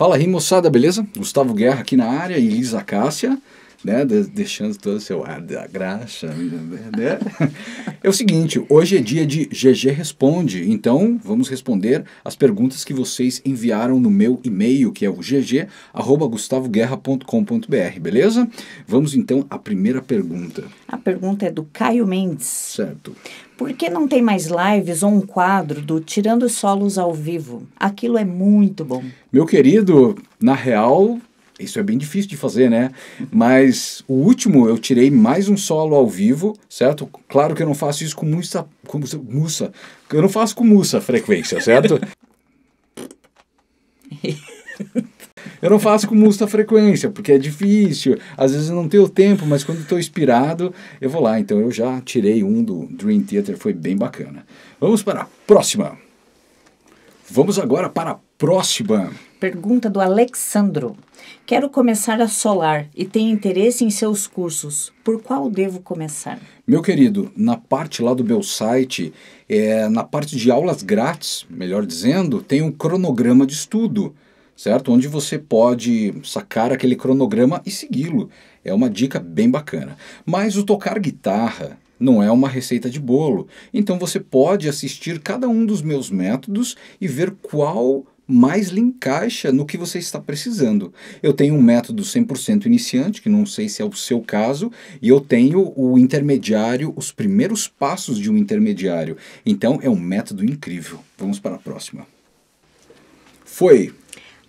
Fala aí, moçada, beleza? Gustavo Guerra aqui na área e Elisa Cássia né? deixando todo o seu ar da graxa. Né? É o seguinte, hoje é dia de GG Responde, então vamos responder as perguntas que vocês enviaram no meu e-mail, que é o gg.gustavoguerra.com.br, beleza? Vamos então à primeira pergunta. A pergunta é do Caio Mendes. Certo. Por que não tem mais lives ou um quadro do Tirando Solos ao vivo? Aquilo é muito bom. Meu querido, na real, isso é bem difícil de fazer, né? Mas o último eu tirei mais um solo ao vivo, certo? Claro que eu não faço isso com muita com Eu não faço com mussa frequência, certo? eu não faço com muita frequência, porque é difícil. Às vezes eu não tenho tempo, mas quando estou inspirado, eu vou lá. Então eu já tirei um do Dream Theater, foi bem bacana. Vamos para a próxima. Vamos agora para a próxima. Pergunta do Alexandro. Quero começar a solar e tenho interesse em seus cursos. Por qual devo começar? Meu querido, na parte lá do meu site, é, na parte de aulas grátis, melhor dizendo, tem um cronograma de estudo, certo? Onde você pode sacar aquele cronograma e segui-lo. É uma dica bem bacana. Mas o tocar guitarra, não é uma receita de bolo. Então você pode assistir cada um dos meus métodos e ver qual mais lhe encaixa no que você está precisando. Eu tenho um método 100% iniciante, que não sei se é o seu caso, e eu tenho o intermediário, os primeiros passos de um intermediário. Então é um método incrível. Vamos para a próxima. Foi.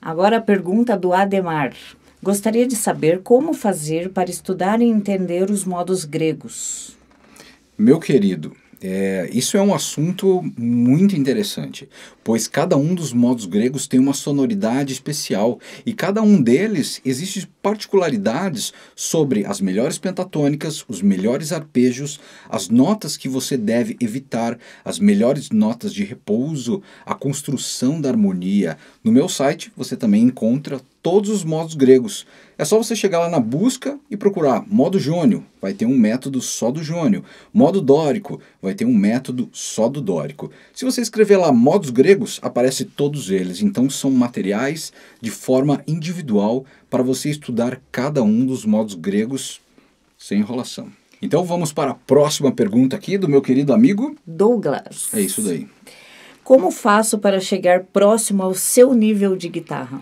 Agora a pergunta do Ademar. Gostaria de saber como fazer para estudar e entender os modos gregos. Meu querido, é, isso é um assunto muito interessante, pois cada um dos modos gregos tem uma sonoridade especial e cada um deles existe particularidades sobre as melhores pentatônicas, os melhores arpejos, as notas que você deve evitar, as melhores notas de repouso, a construção da harmonia. No meu site você também encontra todos os modos gregos. É só você chegar lá na busca e procurar modo jônio, vai ter um método só do jônio. Modo dórico, vai ter um método só do dórico. Se você escrever lá modos gregos, aparece todos eles. Então são materiais de forma individual para você estudar cada um dos modos gregos sem enrolação. Então vamos para a próxima pergunta aqui do meu querido amigo Douglas. É isso daí. Como faço para chegar próximo ao seu nível de guitarra?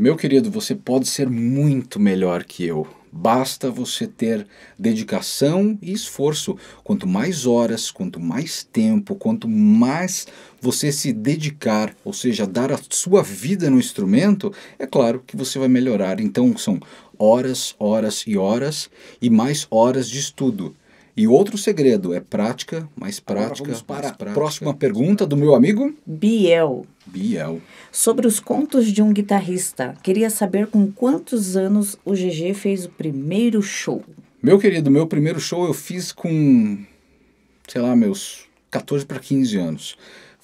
Meu querido, você pode ser muito melhor que eu. Basta você ter dedicação e esforço. Quanto mais horas, quanto mais tempo, quanto mais você se dedicar, ou seja, dar a sua vida no instrumento, é claro que você vai melhorar. Então são horas, horas e horas e mais horas de estudo. E outro segredo é prática, mais prática, vamos para mais prática. A próxima pergunta do meu amigo Biel. Biel. Sobre os contos de um guitarrista, queria saber com quantos anos o GG fez o primeiro show. Meu querido, meu primeiro show eu fiz com sei lá, meus 14 para 15 anos.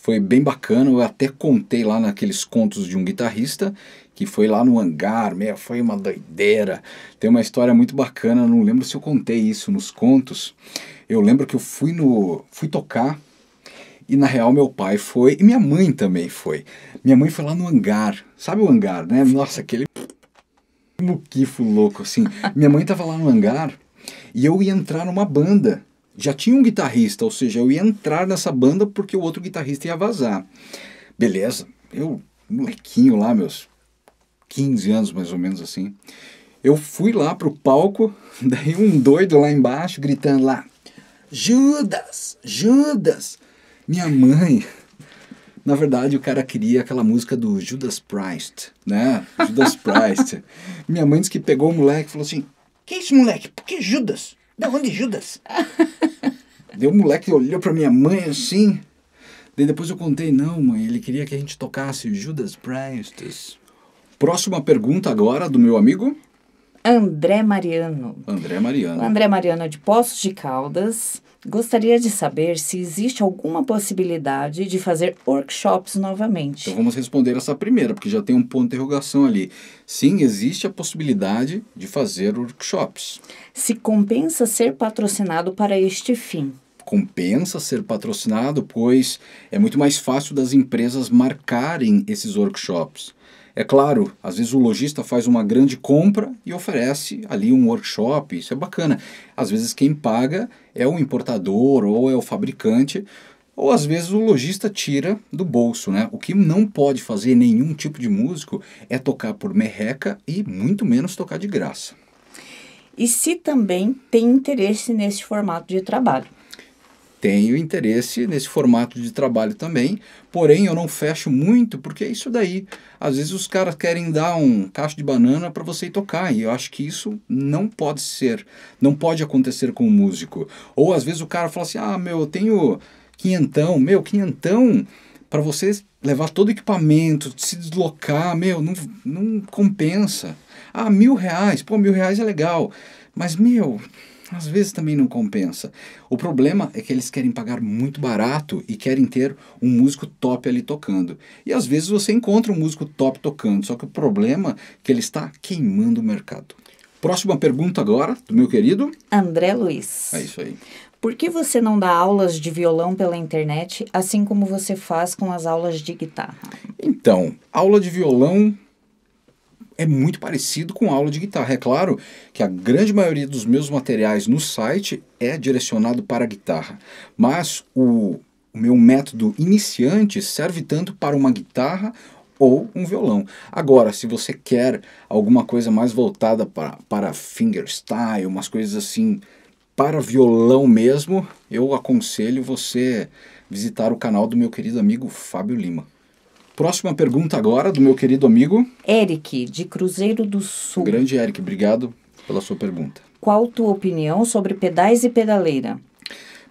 Foi bem bacana, eu até contei lá naqueles contos de um guitarrista que foi lá no hangar, foi uma doideira. Tem uma história muito bacana, não lembro se eu contei isso nos contos. Eu lembro que eu fui no fui tocar e na real meu pai foi e minha mãe também foi. Minha mãe foi lá no hangar. Sabe o hangar, né? Nossa, aquele muquifo louco assim. Minha mãe tava lá no hangar e eu ia entrar numa banda já tinha um guitarrista, ou seja, eu ia entrar nessa banda porque o outro guitarrista ia vazar. Beleza, eu, molequinho lá, meus 15 anos mais ou menos assim, eu fui lá pro palco, daí um doido lá embaixo gritando lá, Judas, Judas, minha mãe. Na verdade, o cara queria aquela música do Judas Priest, né? Judas Priest. minha mãe disse que pegou o moleque e falou assim, que é isso, moleque? Por que Judas? Da onde Judas? Deu um moleque olhou para minha mãe assim. Daí depois eu contei, não, mãe, ele queria que a gente tocasse Judas Priest. Próxima pergunta agora do meu amigo André Mariano. André Mariano. O André Mariano é de Poços de Caldas. Gostaria de saber se existe alguma possibilidade de fazer workshops novamente. Então vamos responder essa primeira, porque já tem um ponto de interrogação ali. Sim, existe a possibilidade de fazer workshops. Se compensa ser patrocinado para este fim compensa ser patrocinado, pois é muito mais fácil das empresas marcarem esses workshops. É claro, às vezes o lojista faz uma grande compra e oferece ali um workshop, isso é bacana. Às vezes quem paga é o importador ou é o fabricante, ou às vezes o lojista tira do bolso, né? O que não pode fazer nenhum tipo de músico é tocar por merreca e muito menos tocar de graça. E se também tem interesse nesse formato de trabalho tenho interesse nesse formato de trabalho também, porém eu não fecho muito porque é isso daí. Às vezes os caras querem dar um cacho de banana para você ir tocar e eu acho que isso não pode ser, não pode acontecer com o um músico. Ou às vezes o cara fala assim: ah, meu, eu tenho quinhentão, meu, quinhentão para você levar todo o equipamento, se deslocar, meu, não, não compensa. Ah, mil reais, pô, mil reais é legal, mas meu às vezes também não compensa. O problema é que eles querem pagar muito barato e querem ter um músico top ali tocando. E às vezes você encontra um músico top tocando, só que o problema é que ele está queimando o mercado. Próxima pergunta agora, do meu querido André Luiz. É isso aí. Por que você não dá aulas de violão pela internet, assim como você faz com as aulas de guitarra? Então, aula de violão é muito parecido com aula de guitarra. É claro que a grande maioria dos meus materiais no site é direcionado para a guitarra, mas o, o meu método iniciante serve tanto para uma guitarra ou um violão. Agora, se você quer alguma coisa mais voltada para, para fingerstyle, umas coisas assim para violão mesmo, eu aconselho você visitar o canal do meu querido amigo Fábio Lima. Próxima pergunta agora do meu querido amigo Eric, de Cruzeiro do Sul. Grande Eric, obrigado pela sua pergunta. Qual tua opinião sobre pedais e pedaleira?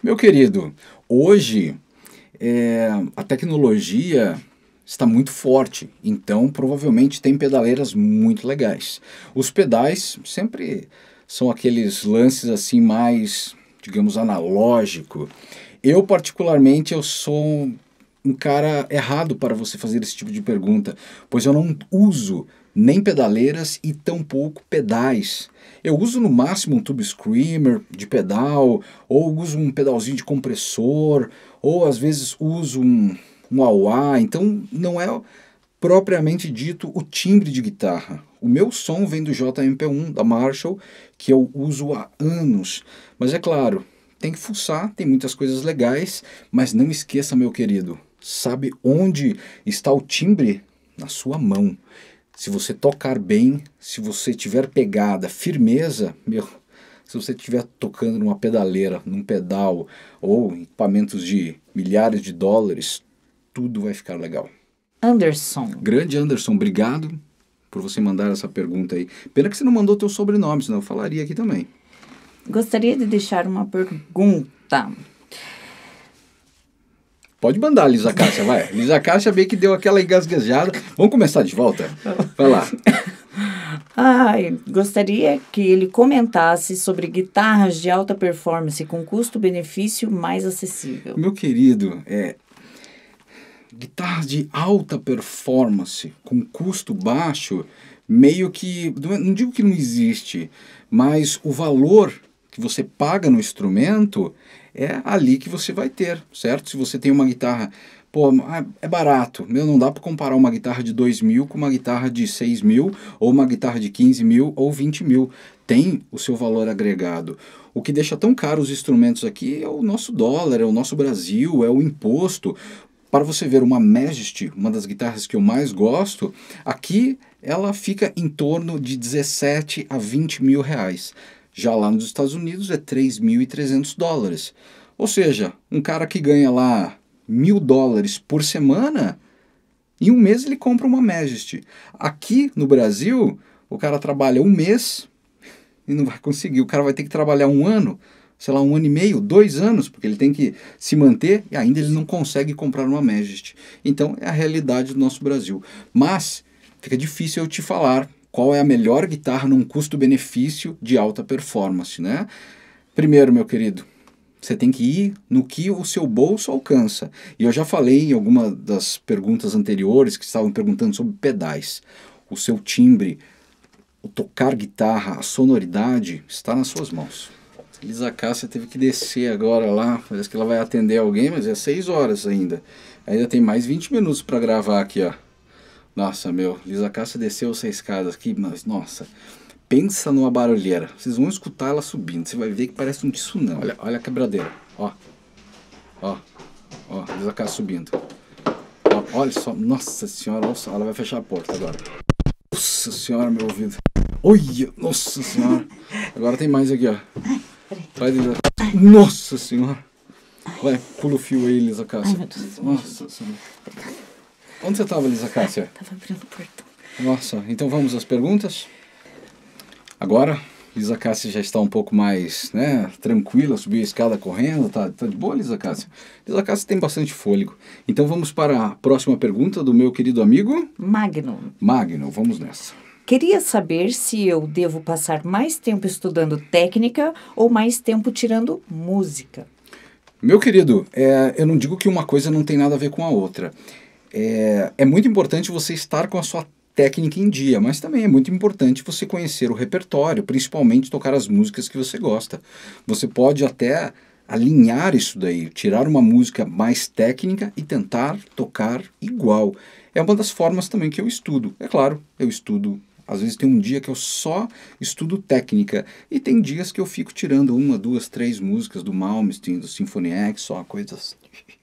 Meu querido, hoje é, a tecnologia está muito forte, então provavelmente tem pedaleiras muito legais. Os pedais sempre são aqueles lances assim mais, digamos, analógico. Eu particularmente eu sou um cara errado para você fazer esse tipo de pergunta, pois eu não uso nem pedaleiras e tampouco pedais. Eu uso no máximo um tube screamer de pedal, ou uso um pedalzinho de compressor, ou às vezes uso um, um wah. então não é propriamente dito o timbre de guitarra. O meu som vem do JMP1 da Marshall, que eu uso há anos, mas é claro, tem que fuçar, tem muitas coisas legais, mas não esqueça, meu querido, sabe onde está o timbre? Na sua mão. Se você tocar bem, se você tiver pegada, firmeza, meu, se você estiver tocando numa pedaleira, num pedal ou equipamentos de milhares de dólares, tudo vai ficar legal. Anderson. Grande Anderson, obrigado por você mandar essa pergunta aí. Pena que você não mandou teu sobrenome, senão eu falaria aqui também. Gostaria de deixar uma pergunta. Pode mandar, Lisa Cássia, vai. Lisa Cássia meio que deu aquela engasguejada. Vamos começar de volta? Vai lá. Ai, gostaria que ele comentasse sobre guitarras de alta performance com custo-benefício mais acessível. Meu querido, é, guitarras de alta performance com custo baixo, meio que, não é, digo que não existe, mas o valor que você paga no instrumento, é ali que você vai ter, certo? Se você tem uma guitarra, pô, ah, é barato, meu, não dá para comparar uma guitarra de 2 mil com uma guitarra de 6 mil, ou uma guitarra de 15 mil, ou 20 mil, tem o seu valor agregado. O que deixa tão caro os instrumentos aqui é o nosso dólar, é o nosso Brasil, é o imposto. Para você ver uma Majesty, uma das guitarras que eu mais gosto, aqui ela fica em torno de 17 a 20 mil reais. Já lá nos Estados Unidos é 3.300 dólares. Ou seja, um cara que ganha lá mil dólares por semana, em um mês ele compra uma Majesty. Aqui no Brasil, o cara trabalha um mês e não vai conseguir. O cara vai ter que trabalhar um ano, sei lá, um ano e meio, dois anos, porque ele tem que se manter e ainda ele não consegue comprar uma Majesty. Então é a realidade do nosso Brasil. Mas fica difícil eu te falar qual é a melhor guitarra num custo-benefício de alta performance, né? Primeiro, meu querido, você tem que ir no que o seu bolso alcança. E eu já falei em alguma das perguntas anteriores que estavam perguntando sobre pedais. O seu timbre, o tocar guitarra, a sonoridade está nas suas mãos. Lisa Cássia teve que descer agora lá, parece que ela vai atender alguém, mas é 6 horas ainda. Ainda tem mais 20 minutos para gravar aqui, ó. Nossa, meu, Lisa Cássia desceu seis casas aqui, mas nossa, pensa numa barulheira. Vocês vão escutar ela subindo, você vai ver que parece um tsunami. Olha, olha a quebradeira, ó. Ó, ó, Lisa Cássia subindo. Ó, olha só, nossa senhora, olha só, ela vai fechar a porta agora. Nossa senhora, meu ouvido. Olha, nossa senhora. Agora tem mais aqui, ó. Vai, Lisa Nossa senhora. Vai, pula o fio aí, Lisa Cássia. Nossa senhora. Onde você estava, Lisa Cássia? Estava abrindo o portão. Nossa, então vamos às perguntas? Agora, Lisa Cássia já está um pouco mais né, tranquila, subiu a escada correndo, tá, tá de boa, Lisa Cássia? Lisa Cássia tem bastante fôlego. Então vamos para a próxima pergunta do meu querido amigo... Magno. Magno, vamos nessa. Queria saber se eu devo passar mais tempo estudando técnica ou mais tempo tirando música. Meu querido, é, eu não digo que uma coisa não tem nada a ver com a outra é, é muito importante você estar com a sua técnica em dia, mas também é muito importante você conhecer o repertório, principalmente tocar as músicas que você gosta. Você pode até alinhar isso daí, tirar uma música mais técnica e tentar tocar igual. É uma das formas também que eu estudo. É claro, eu estudo. Às vezes tem um dia que eu só estudo técnica e tem dias que eu fico tirando uma, duas, três músicas do Malmsteen, do Symphony X, só coisas assim.